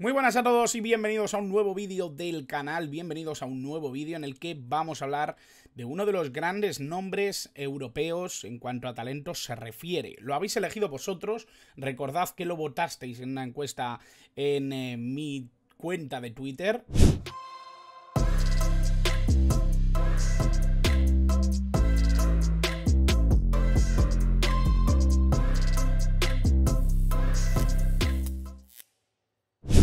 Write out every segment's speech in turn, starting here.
Muy buenas a todos y bienvenidos a un nuevo vídeo del canal, bienvenidos a un nuevo vídeo en el que vamos a hablar de uno de los grandes nombres europeos en cuanto a talentos se refiere. Lo habéis elegido vosotros, recordad que lo votasteis en una encuesta en eh, mi cuenta de Twitter.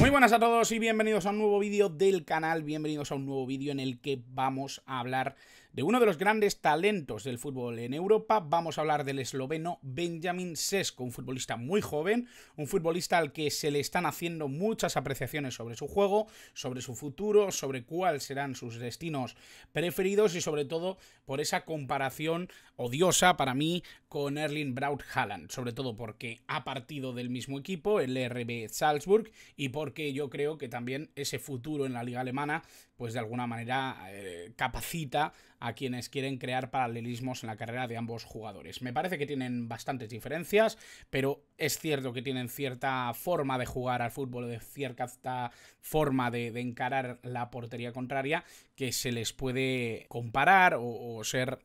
Muy buenas a todos y bienvenidos a un nuevo vídeo del canal, bienvenidos a un nuevo vídeo en el que vamos a hablar de uno de los grandes talentos del fútbol en Europa, vamos a hablar del esloveno Benjamin Sesko, un futbolista muy joven, un futbolista al que se le están haciendo muchas apreciaciones sobre su juego, sobre su futuro, sobre cuáles serán sus destinos preferidos y sobre todo por esa comparación odiosa para mí con Erling Braut halland sobre todo porque ha partido del mismo equipo, el RB Salzburg, y porque yo creo que también ese futuro en la liga alemana, pues de alguna manera eh, capacita a a quienes quieren crear paralelismos en la carrera de ambos jugadores. Me parece que tienen bastantes diferencias, pero es cierto que tienen cierta forma de jugar al fútbol, de cierta forma de, encarar la portería contraria que se les puede comparar o, ser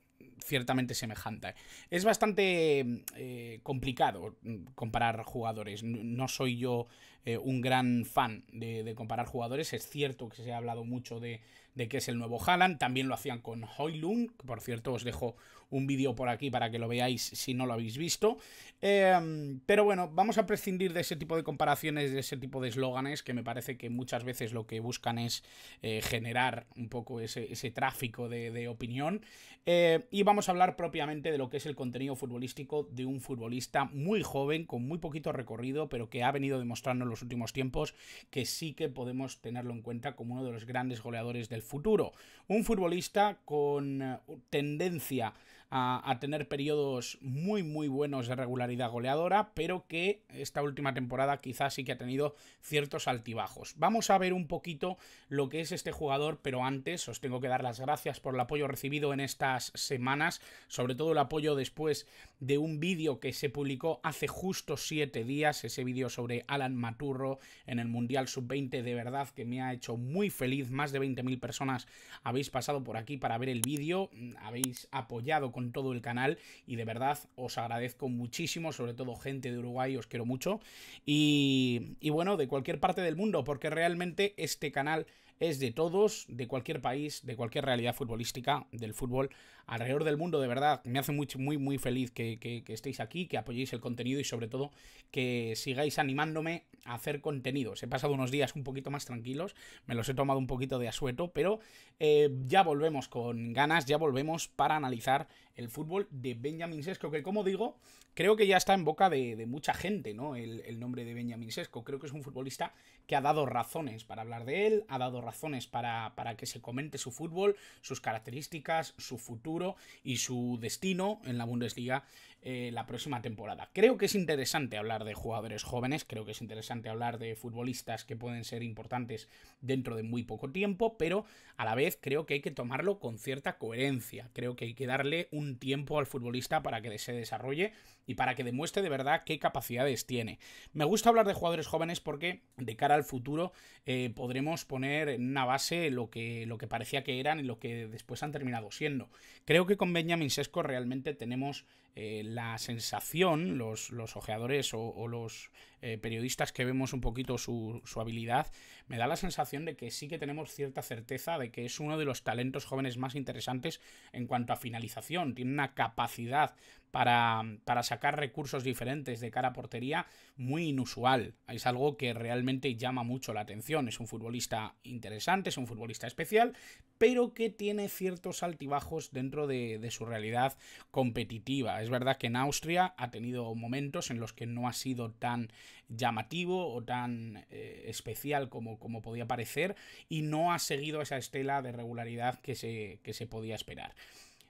ciertamente semejante. Es bastante eh, complicado mm, comparar jugadores. No soy yo eh, un gran fan de, comparar jugadores. Es cierto que se ha hablado mucho de, qué que es el nuevo Haaland. También lo hacían con Hoylund. Por cierto, os dejo un vídeo por aquí para que lo veáis si no lo habéis visto. Em, pero bueno, vamos a prescindir de ese tipo de comparaciones, de ese tipo de eslóganes, que me parece que muchas veces lo que buscan es eh, generar un poco ese, tráfico de, opinión. Eh, y vamos a hablar propiamente de lo que es el contenido futbolístico de un futbolista muy joven, con muy poquito recorrido, pero que ha venido demostrando los últimos tiempos, que sí que podemos tenerlo en cuenta como uno de los grandes goleadores del futuro. Un futbolista con eh, tendencia a, tener periodos muy muy buenos de regularidad goleadora, pero que esta última temporada quizás sí que ha tenido ciertos altibajos. Vamos a ver un poquito lo que es este jugador, pero antes os tengo que dar las gracias por el apoyo recibido en estas semanas, sobre todo el apoyo después de un vídeo que se publicó hace justo 7 días, ese vídeo sobre Alan Maturro en el Mundial Sub-20, de verdad que me ha hecho muy feliz, más de 20.000 personas habéis pasado por aquí para ver el vídeo, habéis apoyado con todo el canal y de verdad os agradezco muchísimo, sobre todo gente de Uruguay, os quiero mucho. Y, y bueno, de cualquier parte del mundo, porque realmente este canal es de todos, de cualquier país, de cualquier realidad futbolística, del fútbol alrededor del mundo, de verdad, me hace muy, muy, muy feliz que, estéis aquí, que apoyéis el contenido y sobre todo que sigáis animándome a hacer contenidos. He pasado unos días un poquito más tranquilos, me los he tomado un poquito de asueto, pero eh, ya volvemos con ganas, ya volvemos para analizar el fútbol de Benjamin Sesco, que como digo, creo que ya está en boca de, mucha gente, ¿no? El, nombre de Benjamin Sesco. Creo que es un futbolista que ha dado razones para hablar de él, ha dado razones para que se comente su fútbol, sus características, su futuro y su destino en la Bundesliga eh, la próxima temporada. Creo que es interesante hablar de jugadores jóvenes, creo que es interesante hablar de futbolistas que pueden ser importantes dentro de muy poco tiempo, pero a la vez creo que hay que tomarlo con cierta coherencia, creo que hay que darle un tiempo al futbolista para que se desarrolle y para que demuestre de verdad qué capacidades tiene. Me gusta hablar de jugadores jóvenes porque de cara al futuro eh, podremos poner en una base lo que, lo que parecía que eran y lo que después han terminado siendo. Creo que con Benjamin Sesco realmente tenemos eh, la sensación, los, los ojeadores o los eh, periodistas que vemos un poquito su, habilidad, me da la sensación de que sí que tenemos cierta certeza de que es uno de los talentos jóvenes más interesantes en cuanto a finalización. Tiene una capacidad para, para sacar recursos diferentes de cara a portería muy inusual. Es algo que realmente llama mucho la atención. Es un futbolista interesante, es un futbolista especial, pero que tiene ciertos altibajos dentro de, de, su realidad competitiva. Es verdad que en Austria ha tenido momentos en los que no ha sido tan llamativo o tan eh, especial como, como podía parecer y no ha seguido esa estela de regularidad que se, se podía esperar.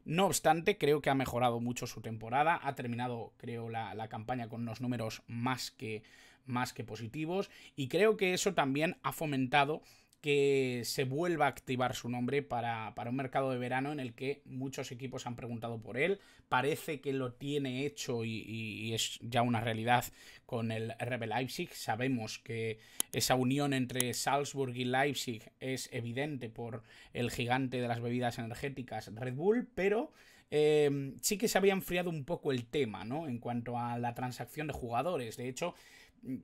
No obstante, creo que ha mejorado mucho su temporada, ha terminado, creo, la, campaña con unos números más que, más que positivos y creo que eso también ha fomentado que se vuelva a activar su nombre para, un mercado de verano en el que muchos equipos han preguntado por él. Parece que lo tiene hecho y es ya una realidad con el RB Leipzig. Sabemos que esa unión entre Salzburg y Leipzig es evidente por el gigante de las bebidas energéticas Red Bull, pero eh, sí que se había enfriado un poco el tema, ¿no? En cuanto a la transacción de jugadores. De hecho,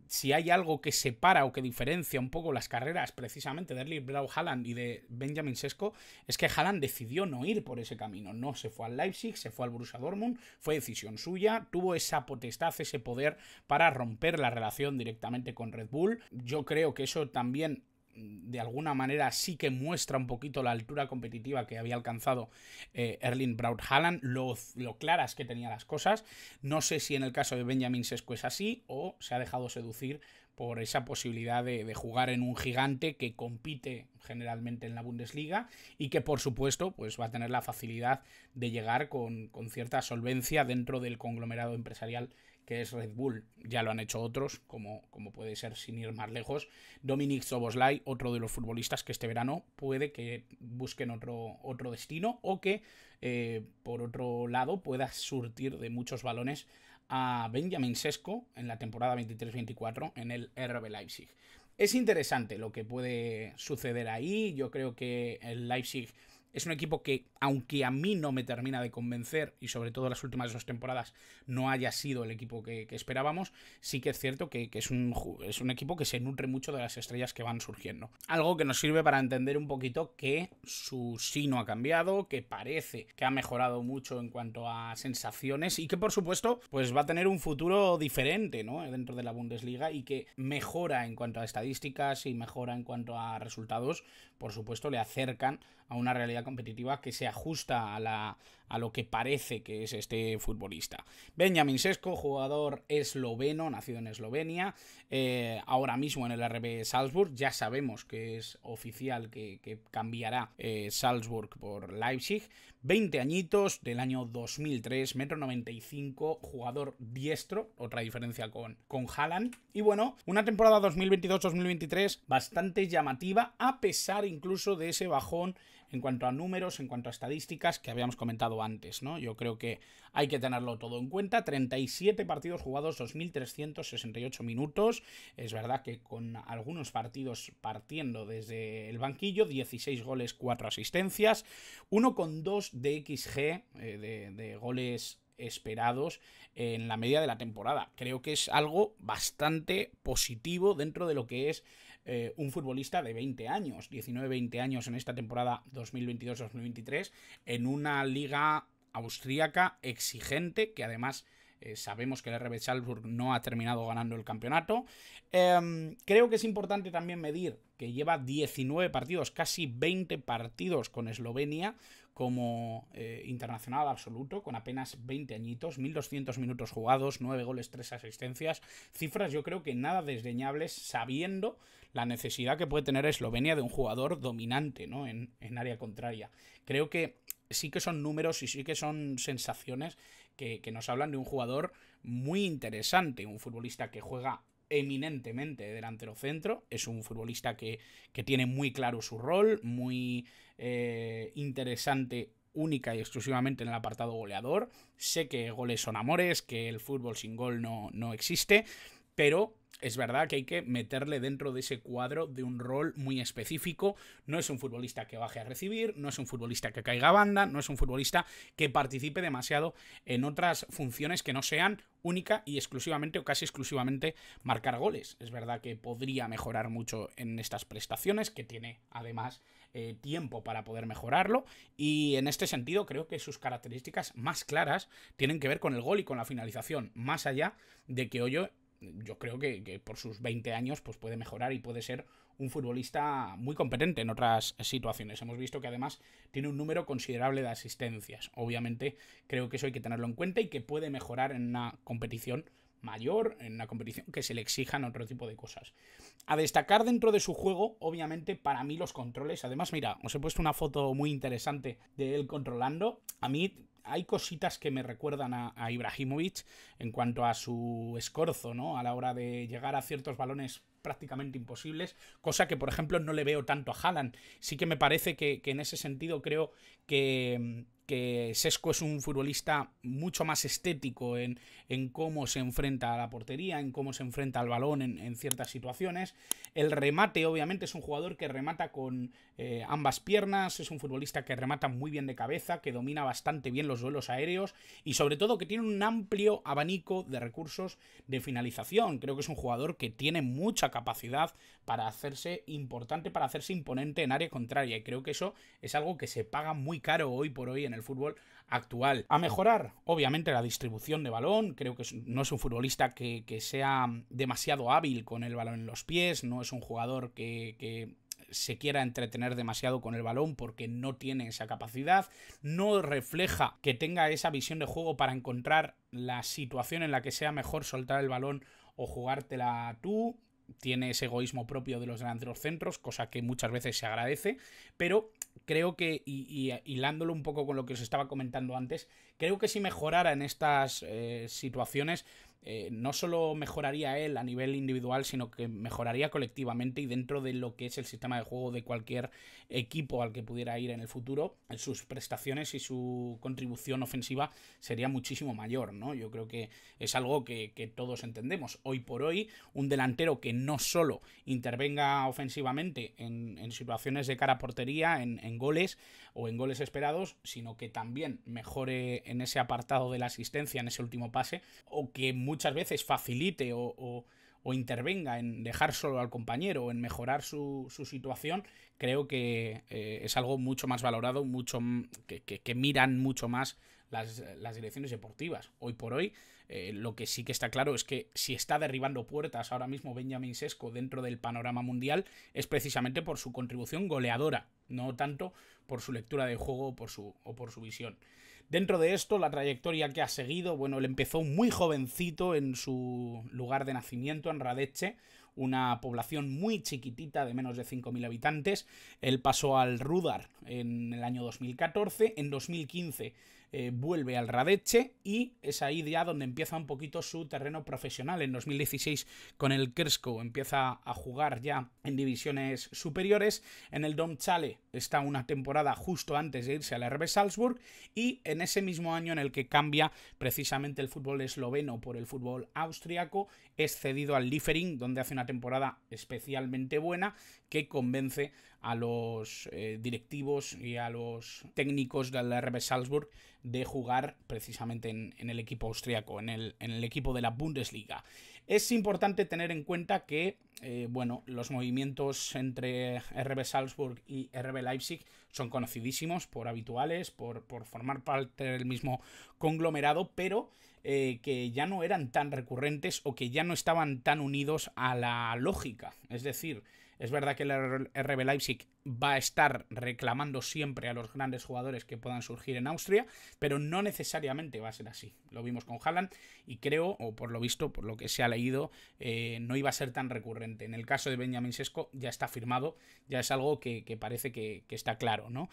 si hay algo que separa o que diferencia un poco las carreras precisamente de Erling Blau Haaland y de Benjamin Sesco, es que Haaland decidió no ir por ese camino, no se fue al Leipzig, se fue al Borussia Dortmund, fue decisión suya, tuvo esa potestad, ese poder para romper la relación directamente con Red Bull. Yo creo que eso también de alguna manera sí que muestra un poquito la altura competitiva que había alcanzado eh, Erling Braut Haaland, lo, claras que tenía las cosas. No sé si en el caso de Benjamin Sesco es así o se ha dejado seducir por esa posibilidad de, jugar en un gigante que compite generalmente en la Bundesliga y que por supuesto pues va a tener la facilidad de llegar con, con cierta solvencia dentro del conglomerado empresarial que es Red Bull, ya lo han hecho otros, como, como puede ser sin ir más lejos. Dominic Soboslai, otro de los futbolistas que este verano puede que busquen otro, otro destino o que, eh, por otro lado, pueda surtir de muchos balones a Benjamin Sesco en la temporada 23-24 en el RB Leipzig. Es interesante lo que puede suceder ahí. Yo creo que el Leipzig es un equipo que, aunque a mí no me termina de convencer, y sobre todo las últimas dos temporadas no haya sido el equipo que, esperábamos, sí que es cierto que, es, un, es, un, equipo que se nutre mucho de las estrellas que van surgiendo. Algo que nos sirve para entender un poquito que su sino ha cambiado, que parece que ha mejorado mucho en cuanto a sensaciones y que por supuesto pues va a tener un futuro diferente ¿no? dentro de la Bundesliga y que mejora en cuanto a estadísticas y mejora en cuanto a resultados, por supuesto le acercan a una realidad competitiva que se ajusta a la, a lo que parece que es este futbolista. Benjamin Sesco, jugador esloveno, nacido en Eslovenia, eh, ahora mismo en el RB Salzburg, ya sabemos que es oficial que, cambiará eh, Salzburg por Leipzig, 20 añitos del año 2003, metro 95, jugador diestro, otra diferencia con, con Haaland, y bueno, una temporada 2022-2023 bastante llamativa, a pesar incluso de ese bajón en cuanto a números, en cuanto a estadísticas que habíamos comentado antes, ¿no? Yo creo que hay que tenerlo todo en cuenta. 37 partidos jugados, 2.368 minutos. Es verdad que con algunos partidos partiendo desde el banquillo, 16 goles, 4 asistencias, 1,2 de XG eh, de goles esperados en la media de la temporada. Creo que es algo bastante positivo dentro de lo que es eh, un futbolista de 20 años, 19-20 años en esta temporada 2022-2023, en una liga austríaca exigente que además... Eh, sabemos que el RB Salzburg no ha terminado ganando el campeonato. Em, creo que es importante también medir que lleva 19 partidos, casi 20 partidos con Eslovenia, como eh, internacional absoluto, con apenas 20 añitos, 1.200 minutos jugados, 9 goles, 3 asistencias, cifras yo creo que nada desdeñables, sabiendo la necesidad que puede tener Eslovenia de un jugador dominante ¿no? en, área contraria. Creo que sí que son números y sí que son sensaciones que nos hablan de un jugador muy interesante, un futbolista que juega eminentemente delantero centro, es un futbolista que, tiene muy claro su rol, muy eh, interesante única y exclusivamente en el apartado goleador. Sé que goles son amores, que el fútbol sin gol no, no existe, pero es verdad que hay que meterle dentro de ese cuadro de un rol muy específico. No es un futbolista que baje a recibir, no es un futbolista que caiga a banda, no es un futbolista que participe demasiado en otras funciones que no sean única y exclusivamente o casi exclusivamente marcar goles. Es verdad que podría mejorar mucho en estas prestaciones, que tiene además eh, tiempo para poder mejorarlo y en este sentido creo que sus características más claras tienen que ver con el gol y con la finalización, más allá de que Hoyo yo creo que, por sus 20 años pues puede mejorar y puede ser un futbolista muy competente en otras situaciones. Hemos visto que además tiene un número considerable de asistencias. Obviamente creo que eso hay que tenerlo en cuenta y que puede mejorar en una competición mayor, en una competición que se le exijan otro tipo de cosas. A destacar dentro de su juego, obviamente, para mí los controles. Además, mira, os he puesto una foto muy interesante de él controlando. A mí hay cositas que me recuerdan a, Ibrahimovic en cuanto a su escorzo, ¿no? A la hora de llegar a ciertos balones prácticamente imposibles, cosa que por ejemplo no le veo tanto a Haaland. Sí que me parece que, en ese sentido creo que Sesco es un futbolista mucho más estético en, cómo se enfrenta a la portería, en cómo se enfrenta al balón en ciertas situaciones. El remate, obviamente, es un jugador que remata con eh, ambas piernas, es un futbolista que remata muy bien de cabeza, que domina bastante bien los duelos aéreos y sobre todo que tiene un amplio abanico de recursos de finalización. Creo que es un jugador que tiene mucha capacidad para hacerse importante, para hacerse imponente en área contraria y creo que eso es algo que se paga muy caro hoy por hoy en el fútbol actual. A mejorar, obviamente, la distribución de balón. Creo que no es un futbolista que, sea demasiado hábil con el balón en los pies, no es un jugador que, que se quiera entretener demasiado con el balón porque no tiene esa capacidad, no refleja que tenga esa visión de juego para encontrar la situación en la que sea mejor soltar el balón o jugártela tú. Tiene ese egoísmo propio de los delanteros centros, cosa que muchas veces se agradece, pero creo que, y, hilándolo un poco con lo que os estaba comentando antes, creo que si mejorara en estas eh, situaciones, eh, no solo mejoraría él a nivel individual, sino que mejoraría colectivamente y dentro de lo que es el sistema de juego de cualquier equipo al que pudiera ir en el futuro, sus prestaciones y su contribución ofensiva sería muchísimo mayor, ¿no? Yo creo que es algo que, todos entendemos. Hoy por hoy, un delantero que no solo intervenga ofensivamente en, situaciones de cara a portería, en, en goles o en goles esperados, sino que también mejore en ese apartado de la asistencia, en ese último pase, o que muchas veces facilite o, intervenga en dejar solo al compañero o en mejorar su, situación, creo que eh, es algo mucho más valorado, mucho que, que, miran mucho más las, direcciones deportivas. Hoy por hoy, eh, lo que sí que está claro es que si está derribando puertas ahora mismo Benjamin Sesco dentro del panorama mundial, es precisamente por su contribución goleadora, no tanto por su lectura de juego por su, o por su visión. Dentro de esto, la trayectoria que ha seguido, bueno, él empezó muy jovencito en su lugar de nacimiento, en Radeche, una población muy chiquitita de menos de 5.000 habitantes. Él pasó al Rudar en el año 2014, en 2015 eh, vuelve al Radeche y es ahí ya donde empieza un poquito su terreno profesional. En 2016 con el Kersko empieza a jugar ya en divisiones superiores. En el Dom Chale está una temporada justo antes de irse al RB Salzburg y en ese mismo año en el que cambia precisamente el fútbol esloveno por el fútbol austriaco es cedido al Liefering donde hace una temporada especialmente buena que convence a los eh, directivos y a los técnicos del RB Salzburg de jugar precisamente en, el equipo austriaco, en el, en el, equipo de la Bundesliga. Es importante tener en cuenta que, eh, bueno, los movimientos entre RB Salzburg y RB Leipzig son conocidísimos por habituales, por, formar parte del mismo conglomerado, pero eh, que ya no eran tan recurrentes o que ya no estaban tan unidos a la lógica. Es decir, es verdad que el RB Leipzig va a estar reclamando siempre a los grandes jugadores que puedan surgir en Austria, pero no necesariamente va a ser así. Lo vimos con Haaland y creo, o por lo visto, por lo que se ha leído, eh, no iba a ser tan recurrente. En el caso de Benjamin Sesco ya está firmado, ya es algo que, parece que, está claro, ¿no?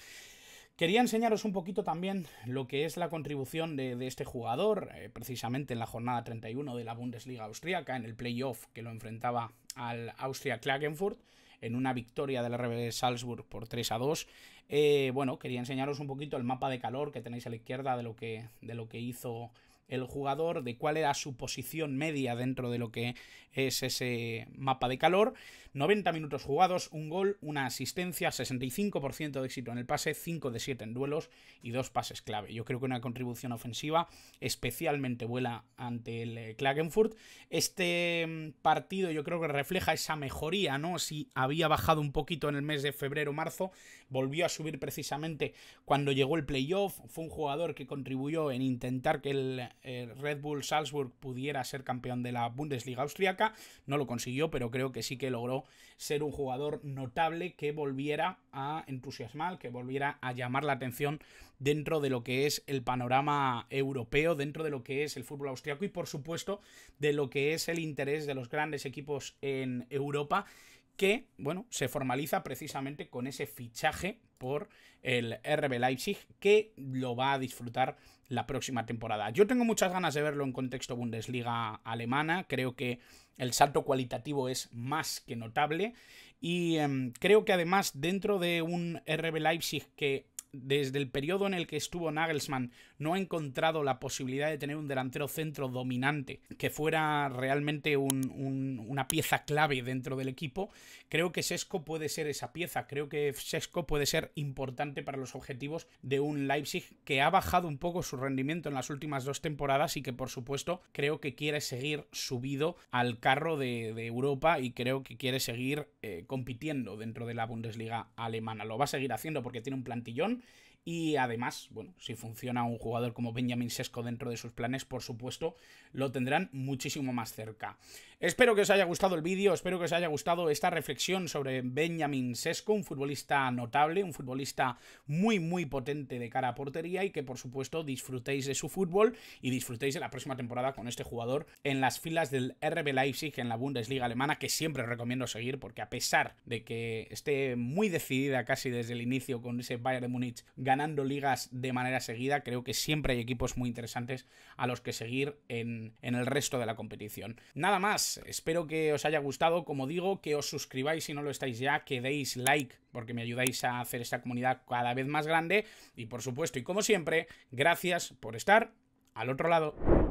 Quería enseñaros un poquito también lo que es la contribución de, este jugador, eh, precisamente en la jornada 31 de la Bundesliga austríaca, en el playoff que lo enfrentaba al Austria Klagenfurt en una victoria del RB Salzburg por 3 a 2. Eh, bueno, quería enseñaros un poquito el mapa de calor que tenéis a la izquierda de lo que, de lo que hizo el jugador de cuál era su posición media dentro de lo que es ese mapa de calor. 90 minutos jugados, un gol, una asistencia, 65% de éxito en el pase, 5 de 7 en duelos y dos pases clave. Yo creo que una contribución ofensiva especialmente vuela ante el eh, Klagenfurt. Este mm, partido yo creo que refleja esa mejoría, ¿no? Si había bajado un poquito en el mes de febrero-marzo, volvió a subir precisamente cuando llegó el playoff. Fue un jugador que contribuyó en intentar que el Red Bull Salzburg pudiera ser campeón de la Bundesliga austriaca. No lo consiguió, pero creo que sí que logró ser un jugador notable que volviera a entusiasmar, que volviera a llamar la atención dentro de lo que es el panorama europeo, dentro de lo que es el fútbol austriaco y por supuesto de lo que es el interés de los grandes equipos en Europa que, bueno, se formaliza precisamente con ese fichaje por el RB Leipzig que lo va a disfrutar la próxima temporada. Yo tengo muchas ganas de verlo en contexto Bundesliga alemana, creo que el salto cualitativo es más que notable y em, creo que además dentro de un RB Leipzig que desde el periodo en el que estuvo Nagelsmann no ha encontrado la posibilidad de tener un delantero centro dominante que fuera realmente una pieza clave dentro del equipo, creo que Sesco puede ser esa pieza, creo que Sesco puede ser importante para los objetivos de un Leipzig que ha bajado un poco su rendimiento en las últimas dos temporadas y que por supuesto creo que quiere seguir subido al carro de, Europa y creo que quiere seguir eh, compitiendo dentro de la Bundesliga alemana. Lo va a seguir haciendo porque tiene un plantillón y además, bueno, si funciona un jugador como Benjamin Sesco dentro de sus planes, por supuesto, lo tendrán muchísimo más cerca. Espero que os haya gustado el vídeo, espero que os haya gustado esta reflexión sobre Benjamin Sesco, un futbolista notable, un futbolista muy, muy potente de cara a portería y que, por supuesto, disfrutéis de su fútbol y disfrutéis de la próxima temporada con este jugador en las filas del RB Leipzig en la Bundesliga alemana, que siempre recomiendo seguir porque a pesar de que esté muy decidida casi desde el inicio con ese Bayern de Múnich, ganando ligas de manera seguida, creo que siempre hay equipos muy interesantes a los que seguir en, el resto de la competición. Nada más, espero que os haya gustado, como digo, que os suscribáis si no lo estáis ya, que deis like porque me ayudáis a hacer esta comunidad cada vez más grande y por supuesto y como siempre, gracias por estar al otro lado.